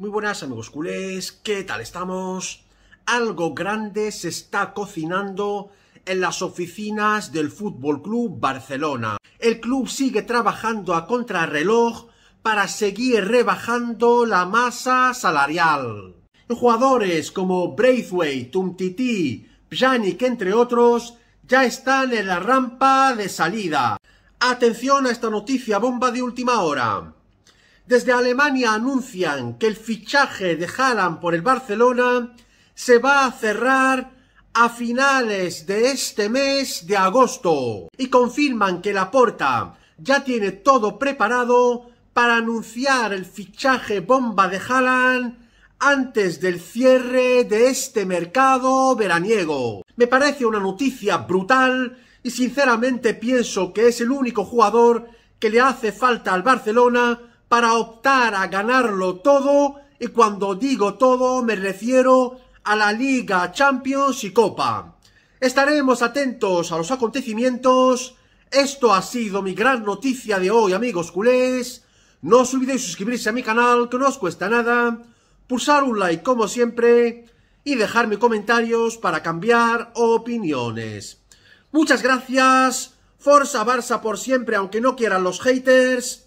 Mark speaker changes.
Speaker 1: Muy buenas amigos culés, ¿qué tal estamos? Algo grande se está cocinando en las oficinas del Fútbol Club Barcelona. El club sigue trabajando a contrarreloj para seguir rebajando la masa salarial. Jugadores como Braithwaite, Tumtiti, Pjanic, entre otros, ya están en la rampa de salida. Atención a esta noticia bomba de última hora. Desde Alemania anuncian que el fichaje de Haaland por el Barcelona se va a cerrar a finales de este mes de agosto y confirman que la Porta ya tiene todo preparado para anunciar el fichaje bomba de Haaland antes del cierre de este mercado veraniego. Me parece una noticia brutal y sinceramente pienso que es el único jugador que le hace falta al Barcelona para optar a ganarlo todo y cuando digo todo me refiero a la Liga Champions y Copa. Estaremos atentos a los acontecimientos. Esto ha sido mi gran noticia de hoy, amigos culés. No os olvidéis suscribirse a mi canal, que no os cuesta nada. Pulsar un like, como siempre. Y dejarme comentarios para cambiar opiniones. Muchas gracias. Forza Barça por siempre, aunque no quieran los haters